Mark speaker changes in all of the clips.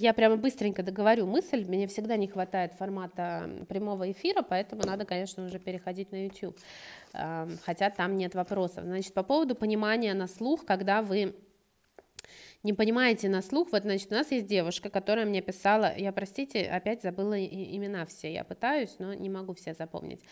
Speaker 1: Я прямо быстренько договорю мысль. Мне всегда не хватает формата прямого эфира, поэтому надо, конечно, уже переходить на YouTube, хотя там нет вопросов. Значит, по поводу понимания на слух, когда вы не понимаете на слух, вот, значит, у нас есть девушка, которая мне писала, я, простите, опять забыла имена все, я пытаюсь, но не могу все запомнить.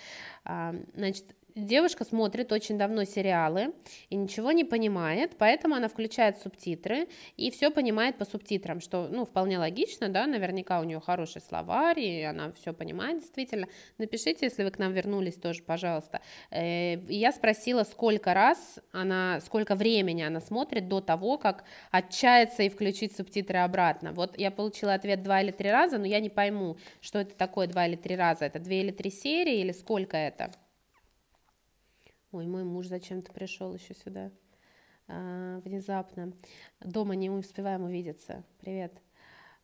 Speaker 1: Значит, Девушка смотрит очень давно сериалы и ничего не понимает, поэтому она включает субтитры и все понимает по субтитрам, что, ну, вполне логично, да, наверняка у нее хороший словарь, и она все понимает действительно. Напишите, если вы к нам вернулись тоже, пожалуйста. Э, я спросила, сколько раз она, сколько времени она смотрит до того, как отчается и включить субтитры обратно. Вот я получила ответ два или три раза, но я не пойму, что это такое два или три раза, это две или три серии или сколько это? Ой, мой муж зачем-то пришел еще сюда а, внезапно. Дома не успеваем увидеться. Привет.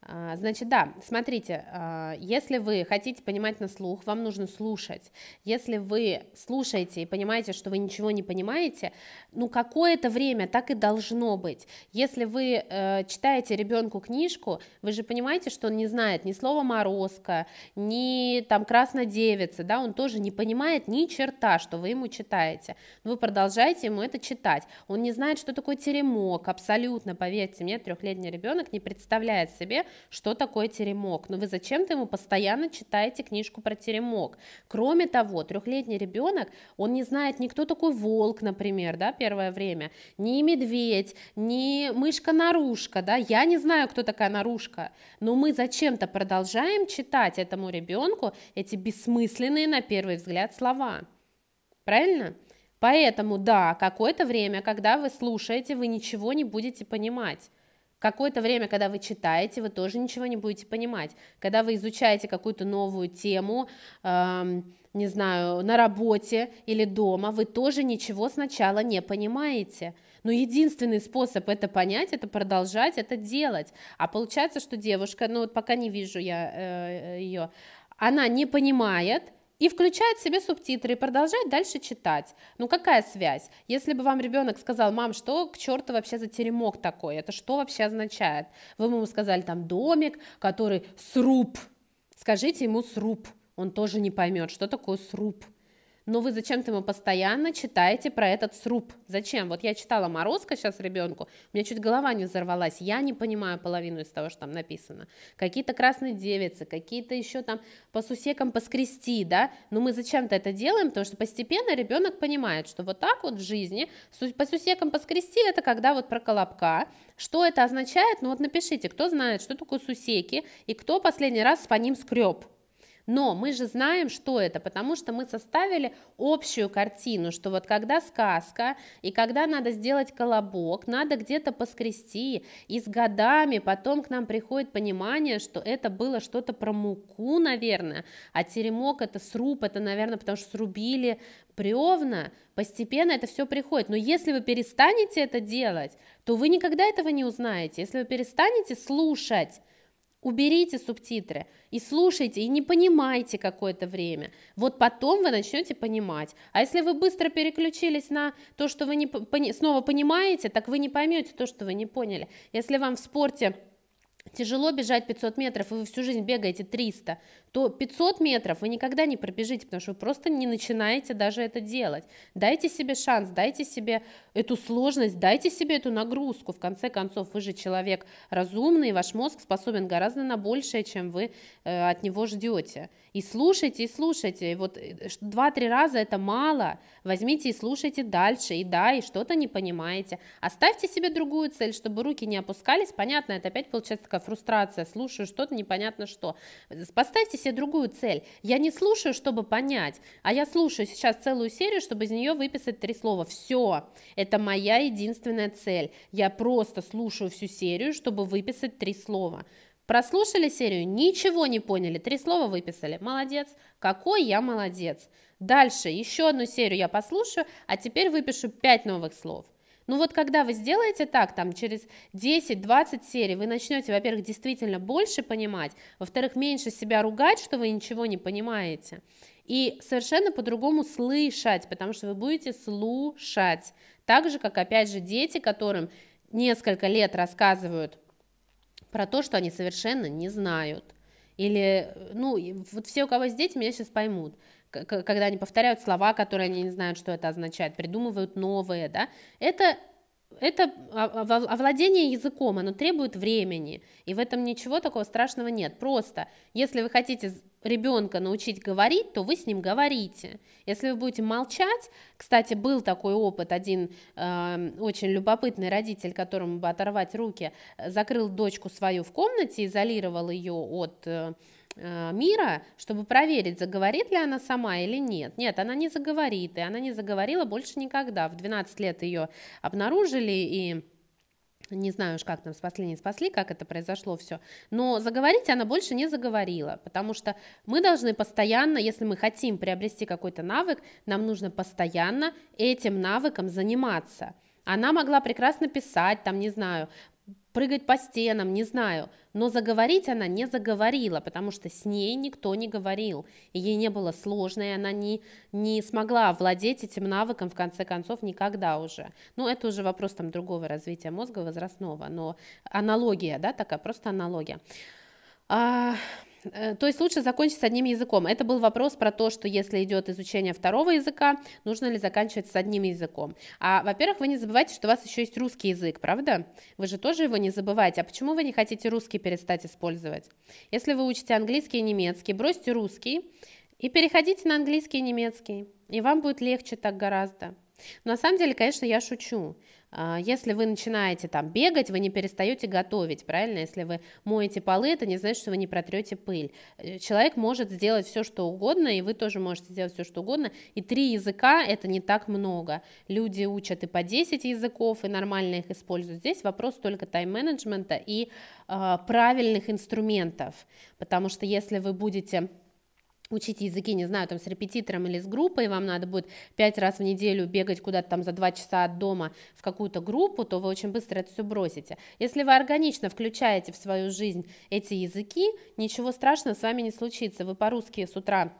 Speaker 1: А, значит, да, смотрите, а, если вы хотите понимать на слух, вам нужно слушать. Если вы слушаете и понимаете, что вы ничего не понимаете, ну какое-то время так и должно быть. Если вы э, читаете ребенку книжку, вы же понимаете, что он не знает ни слова морозка, ни там краснодевица, да, он тоже не понимает ни черта, что вы ему читаете. Но ну, вы продолжаете ему это читать. Он не знает, что такое теремок, абсолютно, поверьте мне, трехлетний ребенок не представляет себе, что такое теремок, но «Ну вы зачем-то ему постоянно читаете книжку про теремок. Кроме того, трехлетний ребенок, он не знает никто такой волк, например, да, первое время, ни медведь, ни мышка-нарушка, да, я не знаю, кто такая нарушка, но мы зачем-то продолжаем читать этому ребенку эти бессмысленные на первый взгляд слова. Правильно? Поэтому, да, какое-то время, когда вы слушаете, вы ничего не будете понимать. Какое-то время, когда вы читаете, вы тоже ничего не будете понимать. Когда вы изучаете какую-то новую тему, эм, не знаю, на работе или дома, вы тоже ничего сначала не понимаете. Но единственный способ это понять, это продолжать это делать. А получается, что девушка, ну вот пока не вижу я э, ее, она не понимает, и включает себе субтитры и продолжает дальше читать. Ну какая связь? Если бы вам ребенок сказал, мам, что к черту вообще за теремок такой, это что вообще означает? Вы бы ему сказали, там домик, который сруб, скажите ему сруб, он тоже не поймет, что такое сруб но вы зачем-то ему постоянно читаете про этот сруб. Зачем? Вот я читала Морозко сейчас ребенку, у меня чуть голова не взорвалась, я не понимаю половину из того, что там написано. Какие-то красные девицы, какие-то еще там по сусекам поскрести, да, но мы зачем-то это делаем, потому что постепенно ребенок понимает, что вот так вот в жизни по сусекам поскрести, это когда вот про колобка, что это означает, ну вот напишите, кто знает, что такое сусеки, и кто последний раз по ним скреб, но мы же знаем, что это, потому что мы составили общую картину, что вот когда сказка и когда надо сделать колобок, надо где-то поскрести, и с годами потом к нам приходит понимание, что это было что-то про муку, наверное, а теремок это сруб, это, наверное, потому что срубили бревна, постепенно это все приходит. Но если вы перестанете это делать, то вы никогда этого не узнаете. Если вы перестанете слушать, уберите субтитры и слушайте, и не понимайте какое-то время. Вот потом вы начнете понимать. А если вы быстро переключились на то, что вы не, пони, снова понимаете, так вы не поймете то, что вы не поняли. Если вам в спорте тяжело бежать 500 метров, и вы всю жизнь бегаете 300, то 500 метров вы никогда не пробежите, потому что вы просто не начинаете даже это делать. Дайте себе шанс, дайте себе эту сложность, дайте себе эту нагрузку. В конце концов, вы же человек разумный, ваш мозг способен гораздо на большее, чем вы э, от него ждете. И слушайте, и слушайте. Вот э, два-три раза это мало. Возьмите и слушайте дальше. И да, и что-то не понимаете. Оставьте себе другую цель, чтобы руки не опускались. Понятно, это опять получается такая фрустрация. Слушаю что-то непонятно что. Поставьте себе другую цель. Я не слушаю, чтобы понять, а я слушаю сейчас целую серию, чтобы из нее выписать три слова. Все. Это моя единственная цель. Я просто слушаю всю серию, чтобы выписать три слова. Прослушали серию, ничего не поняли, три слова выписали. Молодец, какой я молодец. Дальше еще одну серию я послушаю, а теперь выпишу пять новых слов. Ну вот когда вы сделаете так, там через 10-20 серий вы начнете, во-первых, действительно больше понимать, во-вторых, меньше себя ругать, что вы ничего не понимаете, и совершенно по-другому слышать, потому что вы будете слушать. Так же, как, опять же, дети, которым несколько лет рассказывают про то, что они совершенно не знают. Или, э, ну, вот все, у кого есть дети, меня сейчас поймут, когда они повторяют слова, которые они не знают, что это означает, придумывают новые, да, это это овладение языком, оно требует времени, и в этом ничего такого страшного нет. Просто, если вы хотите ребенка научить говорить, то вы с ним говорите. Если вы будете молчать, кстати, был такой опыт, один э, очень любопытный родитель, которому бы оторвать руки, э, закрыл дочку свою в комнате, изолировал ее от... Э, Э, мира, чтобы проверить, заговорит ли она сама или нет. Нет, она не заговорит, и она не заговорила больше никогда. В 12 лет ее обнаружили и не знаю уж, как там спасли, не спасли, как это произошло все, но заговорить она больше не заговорила, потому что мы должны постоянно, если мы хотим приобрести какой-то навык, нам нужно постоянно этим навыком заниматься. Она могла прекрасно писать, там, не знаю, прыгать по стенам, не знаю. Но заговорить она не заговорила, потому что с ней никто не говорил. ей не было сложно, и она не, не смогла овладеть этим навыком, в конце концов, никогда уже. Ну, это уже вопрос там другого развития мозга возрастного, но аналогия, да, такая просто аналогия. А, Э, то есть лучше закончить с одним языком. Это был вопрос про то, что если идет изучение второго языка, нужно ли заканчивать с одним языком. А, во-первых, вы не забывайте, что у вас еще есть русский язык, правда? Вы же тоже его не забываете. А почему вы не хотите русский перестать использовать? Если вы учите английский и немецкий, бросьте русский и переходите на английский и немецкий. И вам будет легче так гораздо. Но на самом деле, конечно, я шучу. А, если вы начинаете там бегать, вы не перестаете готовить, правильно? Если вы моете полы, это не значит, что вы не протрете пыль. Э, человек может сделать все, что угодно, и вы тоже можете сделать все, что угодно. И три языка – это не так много. Люди учат и по 10 языков, и нормально их используют. Здесь вопрос только тайм-менеджмента и э, правильных инструментов, потому что если вы будете Учите языки, не знаю, там с репетитором или с группой, вам надо будет пять раз в неделю бегать куда-то там за два часа от дома в какую-то группу, то вы очень быстро это все бросите. Если вы органично включаете в свою жизнь эти языки, ничего страшного с вами не случится. Вы по-русски с утра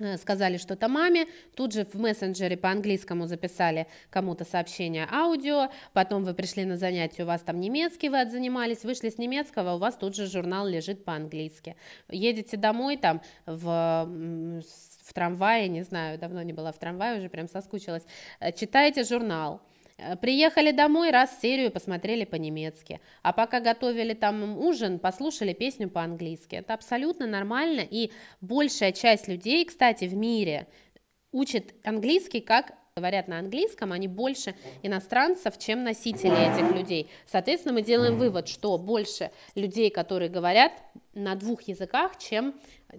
Speaker 1: Э, сказали что-то маме, тут же в мессенджере по-английскому записали кому-то сообщение аудио, потом вы пришли на занятие, у вас там немецкий вы отзанимались, вышли с немецкого, у вас тут же журнал лежит по-английски. Едете домой там в в трамвае, не знаю, давно не была в трамвае, уже прям соскучилась, э, читаете журнал, Э, приехали домой, раз серию посмотрели по-немецки. А пока готовили там ужин, послушали песню по-английски. Это абсолютно нормально. И большая часть людей, кстати, в мире учат английский как говорят на английском, они больше иностранцев, чем носители этих людей. Соответственно, мы делаем вывод, что больше людей, которые говорят на двух языках, чем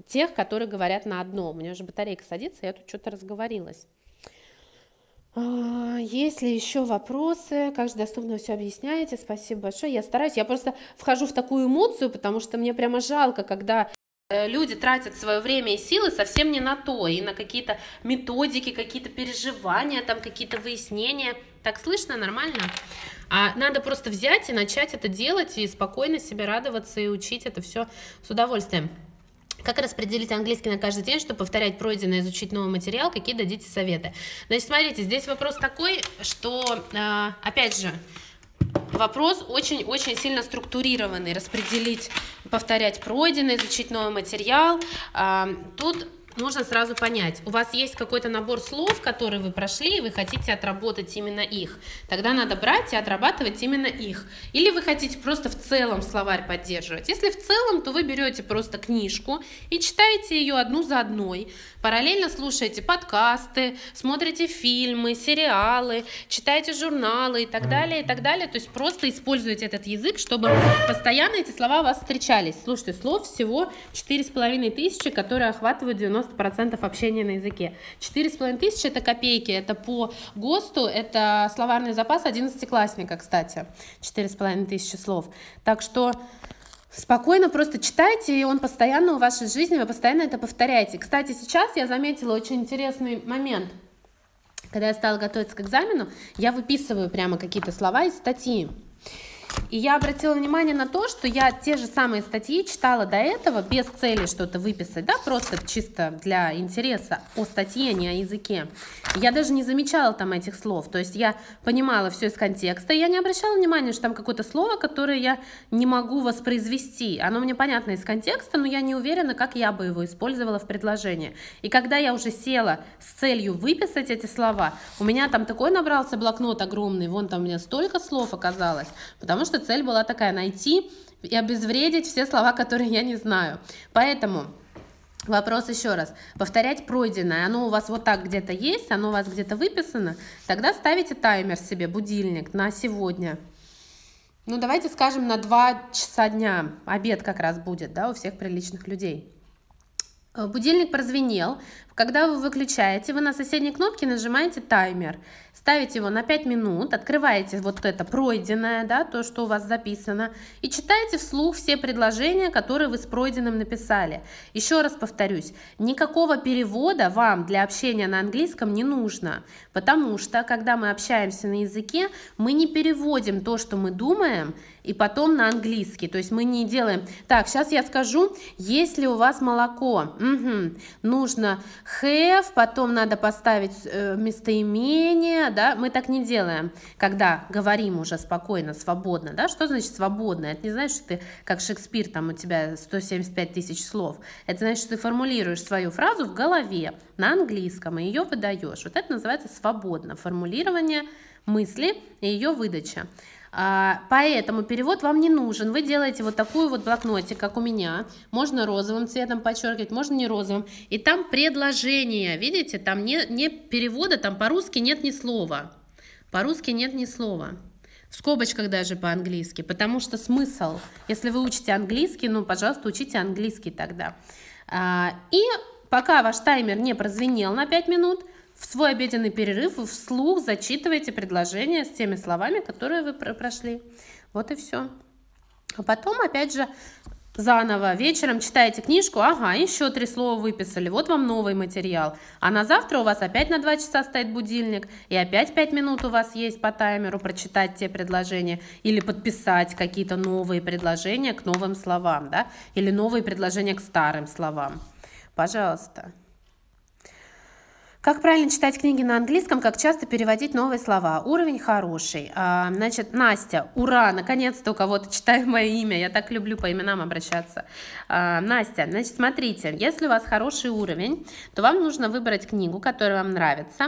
Speaker 1: тех, которые говорят на одном. У меня уже батарейка садится, я тут что-то разговорилась. А, есть ли еще вопросы? Как же доступно все объясняете? Спасибо большое. Я стараюсь. Я просто вхожу в такую эмоцию, потому что мне прямо жалко, когда э, люди тратят свое время и силы совсем не на то, и на какие-то методики, какие-то переживания, там какие-то выяснения. Так слышно, нормально? А надо просто взять и начать это делать, и спокойно себе радоваться, и учить это все с удовольствием. Как распределить английский на каждый день, чтобы повторять пройденное, изучить новый материал, какие дадите советы? Значит, смотрите, здесь вопрос такой, что, а, опять же, вопрос очень-очень сильно структурированный, распределить, повторять пройденное, изучить новый материал. А, тут Нужно сразу понять, у вас есть какой-то набор слов, которые вы прошли, и вы хотите отработать именно их. Тогда надо брать и отрабатывать именно их. Или вы хотите просто в целом словарь поддерживать. Если в целом, то вы берете просто книжку и читаете ее одну за одной. Параллельно слушаете подкасты, смотрите фильмы, сериалы, читаете журналы и так далее, и так далее. То есть просто используйте этот язык, чтобы постоянно эти слова у вас встречались. Слушайте, слов всего 4500, которые охватывают 90 90% общения на языке. 4,5 тысячи – это копейки, это по ГОСТу, это словарный запас 11-классника, кстати, 4,5 тысячи слов. Так что спокойно просто читайте, и он постоянно у вашей жизни, вы постоянно это повторяете. Кстати, сейчас я заметила очень интересный момент. Когда я стала готовиться к экзамену, я выписываю прямо какие-то слова из статьи. И я обратила внимание на то, что я те же самые статьи читала до этого, без цели что-то выписать, да, просто чисто для интереса о статье, а не о языке. Я даже не замечала там этих слов, то есть я понимала все из контекста, и я не обращала внимания, что там какое-то слово, которое я не могу воспроизвести. Оно мне понятно из контекста, но я не уверена, как я бы его использовала в предложении. И когда я уже села с целью выписать эти слова, у меня там такой набрался блокнот огромный, вон там у меня столько слов оказалось, потому потому что цель была такая, найти и обезвредить все слова, которые я не знаю. Поэтому Вопрос еще раз. Повторять пройденное. Оно у вас вот так где-то есть, оно у вас где-то выписано. Тогда ставите таймер себе, будильник на сегодня. Ну, давайте скажем, на 2 часа дня. Обед как раз будет, да, у всех приличных людей. Э, будильник прозвенел, когда вы выключаете, вы на соседней кнопке нажимаете таймер, ставите его на 5 минут, открываете вот это пройденное, да, то, что у вас записано, и читаете вслух все предложения, которые вы с пройденным написали. Еще раз повторюсь, никакого перевода вам для общения на английском не нужно, потому что, когда мы общаемся на языке, мы не переводим то, что мы думаем, и потом на английский. То есть мы не делаем... Так, сейчас я скажу, если у вас молоко, угу, нужно have, потом надо поставить э, местоимение, да, мы так не делаем, когда говорим уже спокойно, свободно, да, что значит свободно? Это не значит, что ты, как Шекспир, там у тебя 175 тысяч слов, это значит, что ты формулируешь свою фразу в голове на английском и ее выдаешь, вот это называется свободно, формулирование мысли и ее выдача. А, поэтому перевод вам не нужен. Вы делаете вот такую вот блокнотик, как у меня. Можно розовым цветом подчеркивать, можно не розовым. И там предложение, видите, там не, не перевода, там по-русски нет ни слова. По-русски нет ни слова. В скобочках даже по-английски, потому что смысл, если вы учите английский, ну, пожалуйста, учите английский тогда. А, и пока ваш таймер не прозвенел на 5 минут, в свой обеденный перерыв вы вслух зачитываете предложение с теми словами, которые вы про прошли. Вот и все. А потом, опять же, заново вечером читаете книжку, ага, еще три слова выписали, вот вам новый материал. А на завтра у вас опять на два часа стоит будильник, и опять пять минут у вас есть по таймеру прочитать те предложения или подписать какие-то новые предложения к новым словам, да, или новые предложения к старым словам. Пожалуйста. Как правильно читать книги на английском, как часто переводить новые слова. Уровень хороший. А, значит, Настя, ура, наконец-то у кого-то читаю мое имя, я так люблю по именам обращаться. А, Настя, значит, смотрите, если у вас хороший уровень, то вам нужно выбрать книгу, которая вам нравится,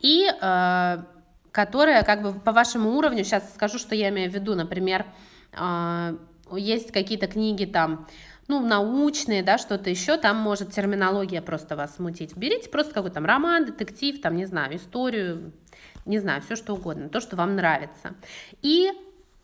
Speaker 1: и а, которая как бы по вашему уровню, сейчас скажу, что я имею в виду, например, есть какие-то книги там ну, научные, да, что-то еще, там может терминология просто вас смутить. Берите просто какой-то там роман, детектив, там, не знаю, историю, не знаю, все что угодно, то, что вам нравится. И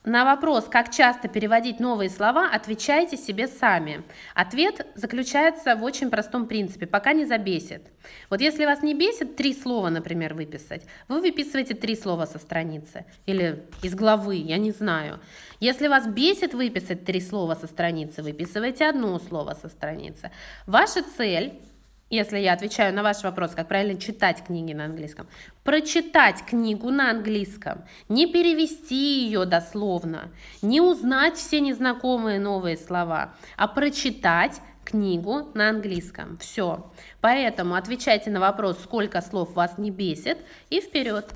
Speaker 1: на вопрос, как часто переводить новые слова, отвечайте себе сами. Ответ заключается в очень простом принципе, пока не забесит. Вот если вас не бесит три слова, например, выписать, вы выписываете три слова со страницы или из главы, я не знаю. Если вас бесит выписать три слова со страницы, выписывайте одно слово со страницы. Ваша цель если я отвечаю на ваш вопрос, как правильно читать книги на английском, прочитать книгу на английском, не перевести ее дословно, не узнать все незнакомые новые слова, а прочитать книгу на английском. Все. Поэтому отвечайте на вопрос, сколько слов вас не бесит, и вперед.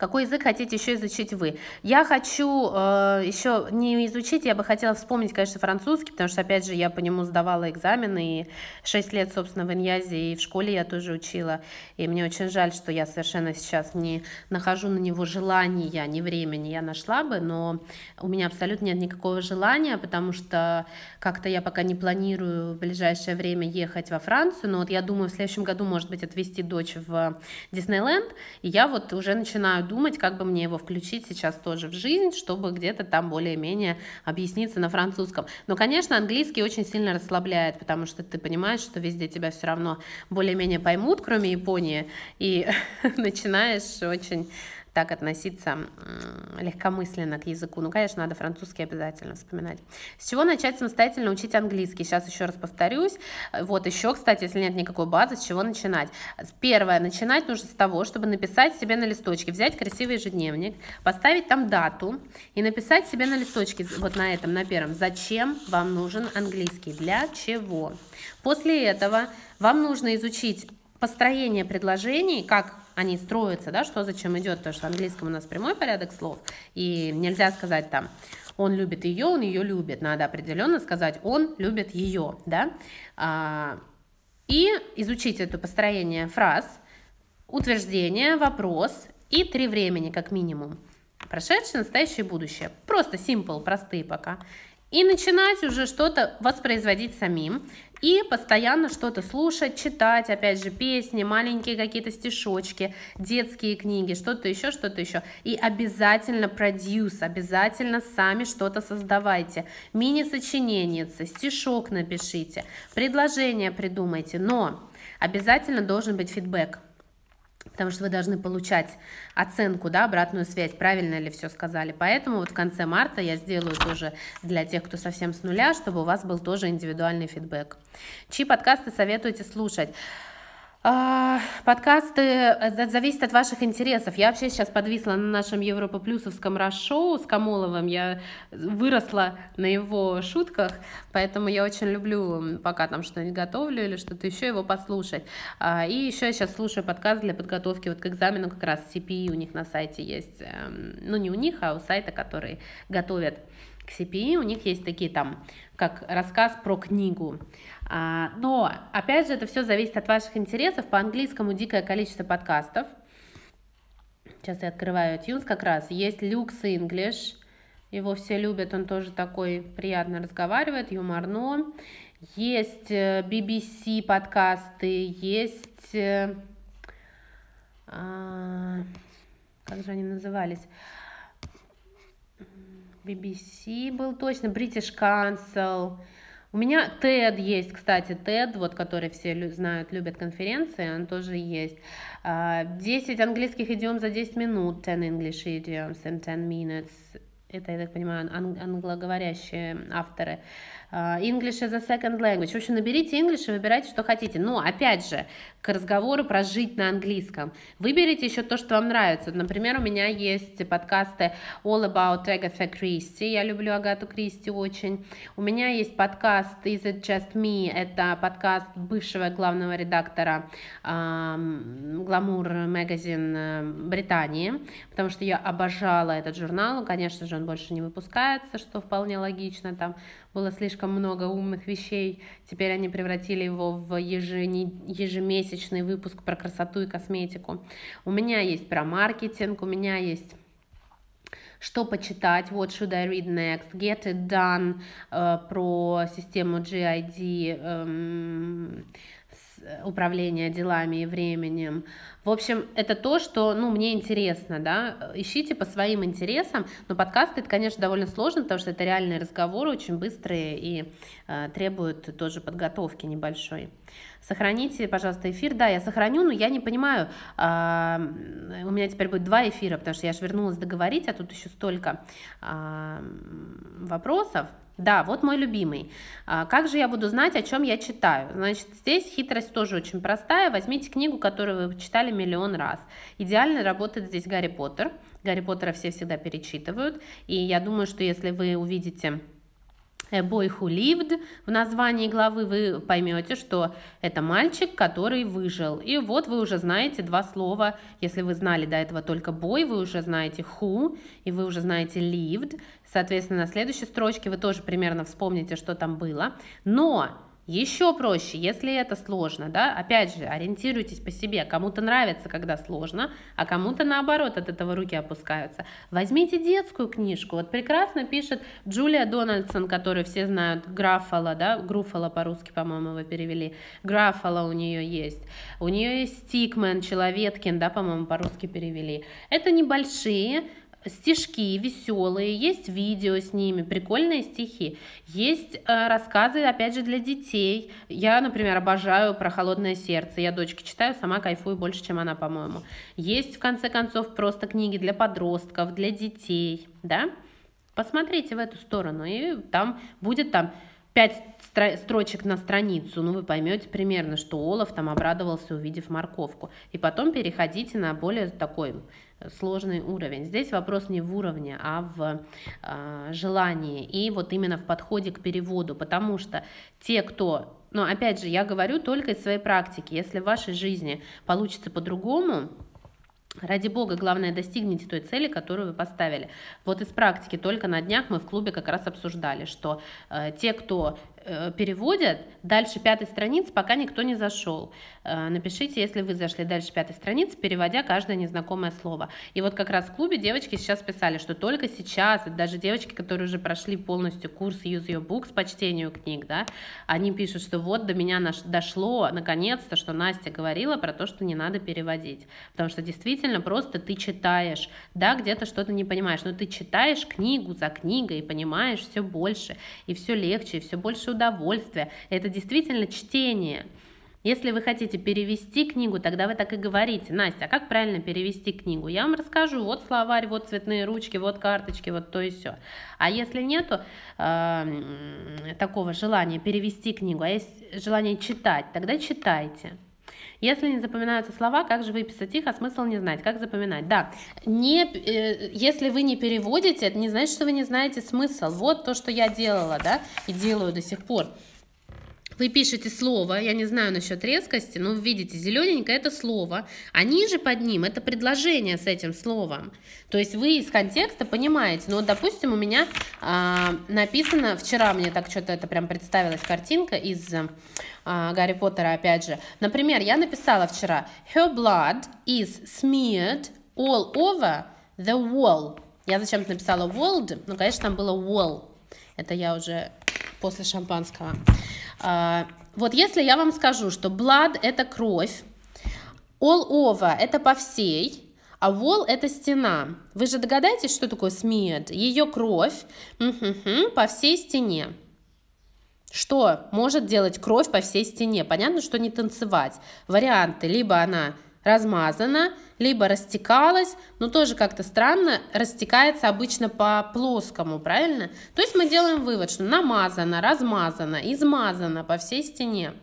Speaker 1: Какой язык хотите еще изучить вы? Я хочу э, еще не изучить, я бы хотела вспомнить, конечно, французский, потому что, опять же, я по нему сдавала экзамены, и 6 лет, собственно, в Иньязе, и в школе я тоже учила, и мне очень жаль, что я совершенно сейчас не нахожу на него желания, не времени, я нашла бы, но у меня абсолютно нет никакого желания, потому что как-то я пока не планирую в ближайшее время ехать во Францию, но вот я думаю, в следующем году, может быть, отвезти дочь в Диснейленд, и я вот уже начинаю думать, как бы мне его включить сейчас тоже в жизнь, чтобы где-то там более-менее объясниться на французском. Но, конечно, английский очень сильно расслабляет, потому что ты понимаешь, что везде тебя все равно более-менее поймут, кроме Японии, и начинаешь очень так относиться легкомысленно к языку. Ну, конечно, надо французский обязательно вспоминать. С чего начать самостоятельно учить английский? Сейчас еще раз повторюсь. Вот еще, кстати, если нет никакой базы, с чего начинать? Первое, начинать нужно с того, чтобы написать себе на листочке, взять красивый ежедневник, поставить там дату и написать себе на листочке, вот на этом, на первом, зачем вам нужен английский, для чего. После этого вам нужно изучить построение предложений, как они строятся, да, что зачем идет, потому что в английском у нас прямой порядок слов, и нельзя сказать там он любит ее, он ее любит, надо определенно сказать он любит ее, да, а, и изучить это построение фраз, утверждение, вопрос и три времени как минимум. Прошедшее, настоящее, будущее. Просто simple, простые пока и начинать уже что-то воспроизводить самим и постоянно что-то слушать, читать, опять же, песни, маленькие какие-то стишочки, детские книги, что-то еще, что-то еще. И обязательно продюс, обязательно сами что-то создавайте. Мини-сочиненица, стишок напишите, предложение придумайте, но обязательно должен быть фидбэк потому что вы должны получать оценку, да, обратную связь, правильно ли все сказали. Поэтому вот в конце марта я сделаю тоже для тех, кто совсем с нуля, чтобы у вас был тоже индивидуальный фидбэк. Чьи подкасты советуете слушать? А, Подкасты э, э, зависят от ваших интересов. Я вообще сейчас подвисла на нашем Европа Плюсовском раш-шоу с Камоловым. Я выросла на его шутках, поэтому я очень люблю, пока там что-нибудь готовлю или что-то еще, его послушать. А, и еще я сейчас слушаю подкаст для подготовки вот к экзамену как раз CPI у них на сайте есть. Эм, ну, не у них, а у сайта, который готовят CPE, у них есть такие там, как рассказ про книгу. А, но, опять же, это все зависит от ваших интересов. По английскому дикое количество подкастов. Сейчас я открываю iTunes как раз. Есть Lux English. Его все любят, он тоже такой приятно разговаривает, юморно. Есть э, BBC подкасты, есть... Э, а, как же они назывались? BBC был точно, British Council. У меня TED есть, кстати, TED, вот, который все знают, любят конференции, он тоже есть. 10 а, английских идиом за 10 минут, 10 English idioms in 10 minutes. Это, я так понимаю, ан англоговорящие авторы. Э, English as a second language. В общем, наберите English и выбирайте, что хотите. Но, опять же, к разговору про жить на английском. Выберите еще то, что вам нравится. Например, у меня есть подкасты All About Agatha Christie. Я люблю Агату Кристи очень. У меня есть подкаст Is It Just Me? Это подкаст бывшего главного редактора Glamour Magazine Британии, потому что я обожала этот журнал. Конечно же, он больше не выпускается, что вполне логично. Там было слишком много умных вещей. Теперь они превратили его в ежени ежемесячный выпуск про красоту и косметику. У меня есть про маркетинг, у меня есть что почитать, what should I read next, get it done, э, про систему GID, э, эм, Э, управления делами и временем. В общем, это то, что, ну, мне интересно, да, ищите по своим интересам, но подкасты, это, конечно, довольно сложно, потому что это реальные разговоры, очень быстрые и э, требуют тоже подготовки небольшой. Сохраните, пожалуйста, эфир. Да, я сохраню, но я не понимаю, э, у меня теперь будет два эфира, потому что я же вернулась договорить, а тут еще столько э, вопросов. Да, вот мой любимый. А, как же я буду знать, о чем я читаю? Значит, здесь хитрость тоже очень простая. Возьмите книгу, которую вы читали миллион раз. Идеально работает здесь Гарри Поттер. Гарри Поттера все всегда перечитывают. И я думаю, что если вы увидите A э, Boy Who Lived. В названии главы вы поймете, что это мальчик, который выжил. И вот вы уже знаете два слова. Если вы знали до этого только бой, вы уже знаете who, и вы уже знаете lived. Соответственно, на следующей строчке вы тоже примерно вспомните, что там было. Но еще проще, если это сложно, да, опять же, ориентируйтесь по себе, кому-то нравится, когда сложно, а кому-то наоборот от этого руки опускаются. Возьмите детскую книжку, вот прекрасно пишет Джулия Дональдсон, которую все знают, Графала, да, Груфала по-русски, по-моему, вы перевели, Графала у нее есть, у нее есть Стикмен, Человеткин, да, по-моему, по-русски перевели. Это небольшие стишки веселые, есть видео с ними, прикольные стихи, есть э, рассказы, опять же, для детей. Я, например, обожаю про холодное сердце. Я дочке читаю, сама кайфую больше, чем она, по-моему. Есть, в конце концов, просто книги для подростков, для детей, да? Посмотрите в эту сторону, и там будет там 5 строчек на страницу, ну вы поймете примерно, что Олаф там обрадовался, увидев морковку. И потом переходите на более такой сложный уровень. Здесь вопрос не в уровне, а в э, желании и вот именно в подходе к переводу, потому что те, кто, но опять же, я говорю только из своей практики, если в вашей жизни получится по-другому, Ради бога, главное, достигните той цели, которую вы поставили. Вот из практики, только на днях мы в клубе как раз обсуждали, что э, те, кто Э, переводят, дальше пятой страницы пока никто не зашел. Э, напишите, если вы зашли дальше пятой страницы, переводя каждое незнакомое слово. И вот как раз в клубе девочки сейчас писали, что только сейчас, даже девочки, которые уже прошли полностью курс Use Your Books по чтению книг, да, они пишут, что вот до меня дошло наконец-то, что Настя говорила про то, что не надо переводить. Потому что действительно просто ты читаешь, да, где-то что-то не понимаешь, но ты читаешь книгу за книгой и понимаешь все больше, и все легче, и все больше удовольствие. Это действительно чтение. Если вы хотите перевести книгу, тогда вы так и говорите. Настя, а как правильно перевести книгу? Я вам расскажу. Вот словарь, вот цветные ручки, вот карточки, вот то и все. А если нету э, такого желания перевести книгу, а есть желание читать, тогда читайте. Если не запоминаются слова, как же выписать их, а смысл не знать? Как запоминать? Да, не, э, если вы не переводите, это не значит, что вы не знаете смысл. Вот то, что я делала, да, и делаю до сих пор вы пишете слово, я не знаю насчет резкости, но видите, зелененькое это слово, а ниже под ним это предложение с этим словом. То есть вы из контекста понимаете, ну вот, допустим, у меня а, написано, вчера мне так что-то это прям представилась картинка из а, Гарри Поттера, опять же. Например, я написала вчера, her blood is smeared all over the wall. Я зачем-то написала world, но, ну, конечно, там было wall. Это я уже после шампанского. А, вот если я вам скажу, что blood – это кровь, all over – это по всей, а wall – это стена. Вы же догадаетесь, что такое smeared? Ее кровь по всей стене. Что может делать кровь по всей стене? Понятно, что не танцевать. Варианты. Либо она размазано, либо растекалось, но тоже как-то странно, растекается обычно по плоскому, правильно? То есть мы делаем вывод, что намазано, размазано, измазано по всей стене.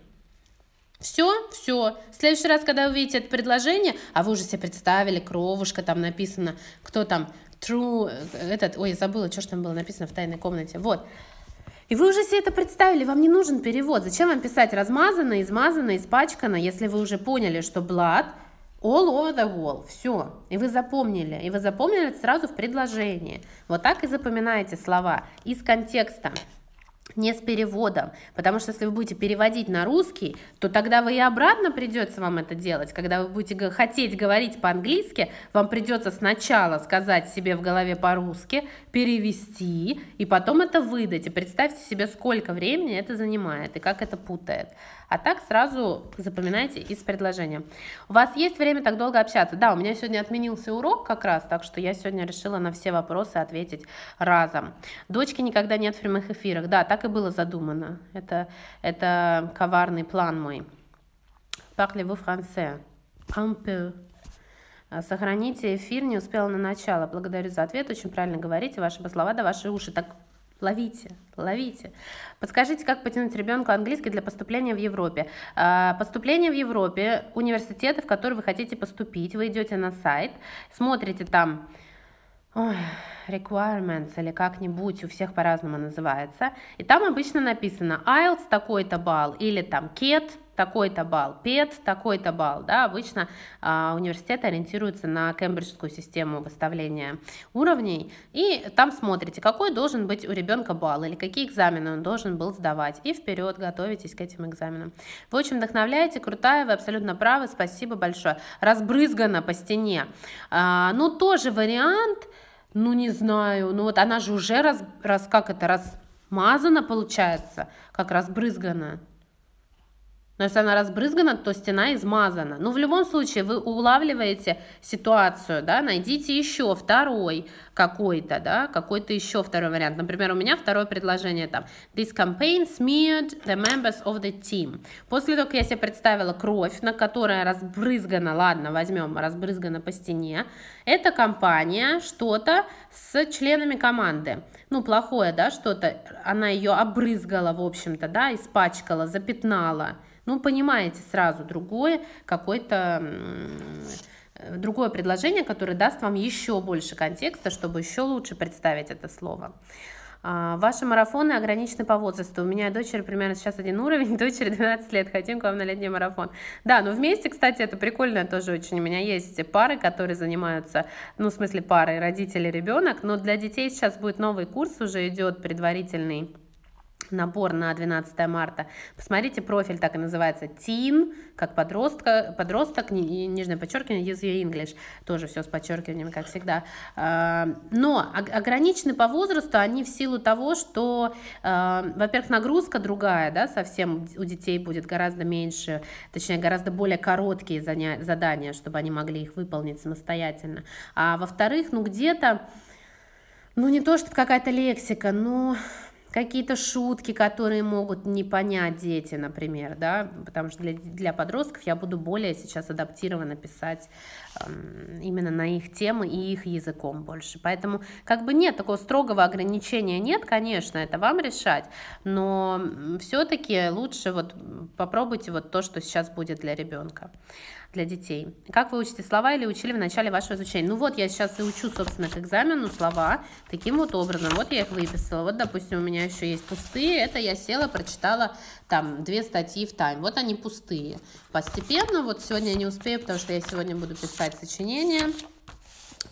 Speaker 1: Все, все. В следующий раз, когда увидите это предложение, а вы уже себе представили, кровушка, там написано, кто там, true, э, этот, ой, я забыла, что же там было написано в тайной комнате, вот. И вы уже себе это представили, вам не нужен перевод. Зачем вам писать размазано, измазано, испачкано, если вы уже поняли, что блат all over the wall, все, и вы запомнили, и вы запомнили это сразу в предложении. Вот так и запоминаете слова из контекста не с переводом, потому что если вы будете переводить на русский, то тогда вы и обратно придется вам это делать, когда вы будете хотеть говорить по-английски, вам придется сначала сказать себе в голове по-русски, перевести, и потом это выдать, и представьте себе, сколько времени это занимает, и как это путает. А так сразу запоминайте из предложения. У вас есть время так долго общаться? Да, у меня сегодня отменился урок как раз, так что я сегодня решила на все вопросы ответить разом. Дочки никогда нет в прямых эфирах. Да, так и было задумано. Это, это коварный план мой. Parlez-vous français? Un peu. А, сохраните эфир, не успела на начало. Благодарю за ответ, очень правильно говорите, ваши слова до да, ваши уши. Так Ловите, ловите. Подскажите, как потянуть ребенка английский для поступления в Европе. А, поступление в Европе, университеты, в которые вы хотите поступить, вы идете на сайт, смотрите там requirements или как-нибудь, у всех по-разному называется. И там обычно написано IELTS такой-то балл или там KET, такой-то балл ПЕТ, такой-то балл. Да? Обычно а, университеты ориентируются на кембриджскую систему выставления уровней, и там смотрите, какой должен быть у ребенка балл, или какие экзамены он должен был сдавать, и вперед готовитесь к этим экзаменам. Вы очень вдохновляете, крутая, вы абсолютно правы, спасибо большое. Разбрызгана по стене. А, ну, тоже вариант, ну, не знаю, ну, вот она же уже раз, раз как это, размазана, получается, как разбрызгана. Но если она разбрызгана, то стена измазана. Но ну, в любом случае, вы улавливаете ситуацию, да, найдите еще второй какой-то, да, какой-то еще второй вариант. Например, у меня второе предложение там. This campaign smeared the members of the team. После того, как я себе представила кровь, на которой разбрызгана, ладно, возьмем, разбрызгана по стене, эта компания что-то с членами команды. Ну, плохое, да, что-то, она ее обрызгала, в общем-то, да, испачкала, запятнала ну, понимаете сразу другое, какое то другое предложение, которое даст вам еще больше контекста, чтобы еще лучше представить это слово. А, ваши марафоны ограничены по возрасту. У меня дочери примерно сейчас один уровень, дочери 12 лет, хотим к вам на летний марафон. Да, но ну, вместе, кстати, это прикольно тоже очень. У меня есть пары, которые занимаются, ну, в смысле пары, родители, ребенок, но для детей сейчас будет новый курс, уже идет предварительный набор на 12 марта. Посмотрите, профиль так и называется. teen как подростка, подросток, ни, нижнее подчеркивание, use your English. Тоже все с подчеркиванием, как всегда. А, но ограничены по возрасту они в силу того, что, а, во-первых, нагрузка другая, да, совсем у детей будет гораздо меньше, точнее, гораздо более короткие задания, чтобы они могли их выполнить самостоятельно. А во-вторых, ну где-то, ну не то, чтобы какая-то лексика, но ну, какие-то шутки, которые могут не понять дети, например, да, потому что для, для подростков я буду более сейчас адаптированно писать э, именно на их темы и их языком больше. Поэтому как бы нет такого строгого ограничения, нет, конечно, это вам решать, но все-таки лучше вот попробуйте вот то, что сейчас будет для ребенка для детей. Как вы учите слова или учили в начале вашего изучения? Ну вот я сейчас и учу, собственно, к экзамену слова таким вот образом. Вот я их выписала. Вот, допустим, у меня еще есть пустые. Это я села, прочитала там две статьи в тайм. Вот они пустые. Постепенно, вот сегодня я не успею, потому что я сегодня буду писать сочинение.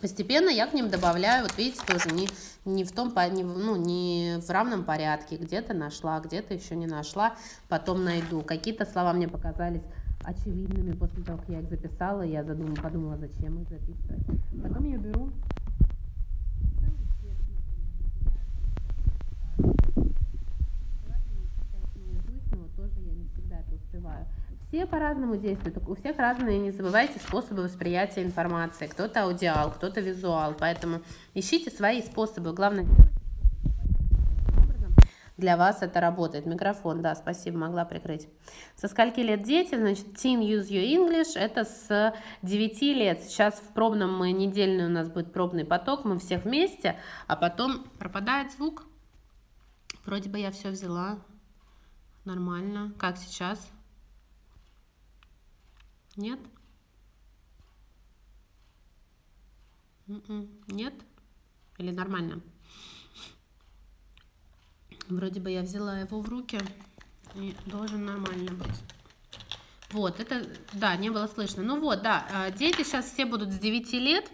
Speaker 1: Постепенно я к ним добавляю, вот видите, тоже не, не, в, том, не, ну, не в равном порядке. Где-то нашла, где-то еще не нашла, потом найду. Какие-то слова мне показались очевидными после того, как я их записала. Я задумала, подумала, зачем их записывать. Потом я беру Все по-разному действуют, у всех разные, не забывайте способы восприятия информации. Кто-то аудиал, кто-то визуал, поэтому ищите свои способы. Главное для вас это работает. Микрофон, да, спасибо, могла прикрыть. Со скольки лет дети? Значит, Teen Use Your English, это с 9 лет. Сейчас в пробном мы недельный у нас будет пробный поток, мы все вместе, а потом пропадает звук. Вроде бы я все взяла. Нормально. Как сейчас? Нет? М-м. Нет? Или нормально? Ну, вроде бы я взяла его в руки и должен нормально быть. Вот, это, да, не было слышно. Ну вот, да, а, дети сейчас все будут с 9 лет.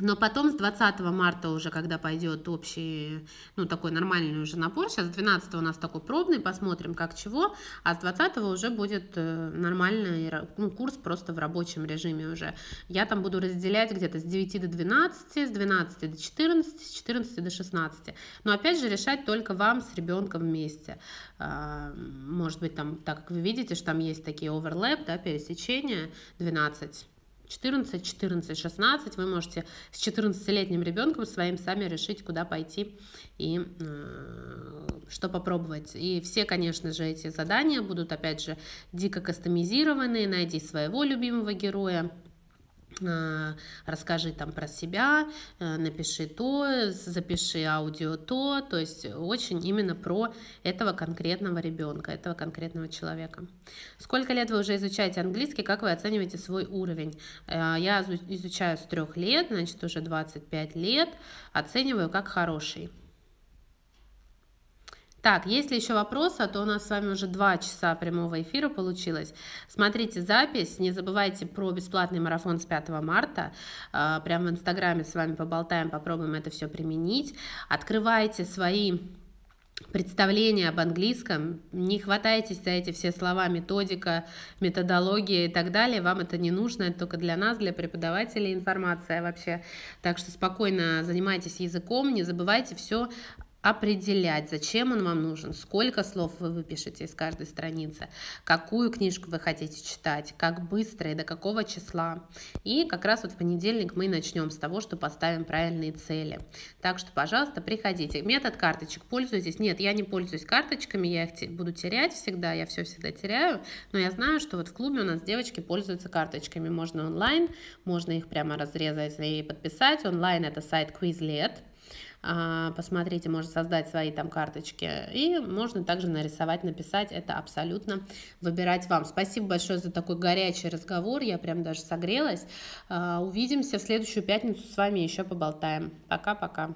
Speaker 1: Но потом с 20 марта уже, когда пойдет общий, ну, такой нормальный уже набор, сейчас 12 у нас такой пробный, посмотрим, как чего, а с 20 уже будет э, нормальный ну, курс просто в рабочем режиме уже. Я там буду разделять где-то с 9 до 12, с 12 до 14, с 14 до 16. Но опять же решать только вам с ребенком вместе. А, может быть, там, так как вы видите, что там есть такие оверлэп, да, пересечения 12 14, 14, 16. Вы можете с 14-летним ребенком своим сами решить, куда пойти и э, что попробовать. И все, конечно же, эти задания будут, опять же, дико кастомизированные. Найди своего любимого героя, Э, расскажи там про себя, э, напиши то, запиши аудио то, то есть очень именно про этого конкретного ребенка, этого конкретного человека. Сколько лет вы уже изучаете английский, как вы оцениваете свой уровень? Э, я изучаю с трех лет, значит уже 25 лет, оцениваю как хороший. Так, если еще вопросы, а то у нас с вами уже два часа прямого эфира получилось. Смотрите запись, не забывайте про бесплатный марафон с 5 марта. А, прямо в Инстаграме с вами поболтаем, попробуем это все применить. Открывайте свои представления об английском, не хватайтесь за эти все слова, методика, методология и так далее, вам это не нужно, это только для нас, для преподавателей информация вообще, так что спокойно занимайтесь языком, не забывайте все определять, зачем он вам нужен, сколько слов вы выпишете из каждой страницы, какую книжку вы хотите читать, как быстро и до какого числа. И как раз вот в понедельник мы начнем с того, что поставим правильные цели. Так что, пожалуйста, приходите. Метод карточек пользуйтесь. Нет, я не пользуюсь карточками, я их буду терять всегда, я все всегда теряю, но я знаю, что вот в клубе у нас девочки пользуются карточками. Можно онлайн, можно их прямо разрезать и подписать. Онлайн это сайт Quizlet, а, посмотрите, может создать свои там карточки. И можно также нарисовать, написать. Это абсолютно выбирать вам. Спасибо большое за такой горячий разговор. Я прям даже согрелась. А, увидимся в следующую пятницу. С вами еще поболтаем. Пока-пока.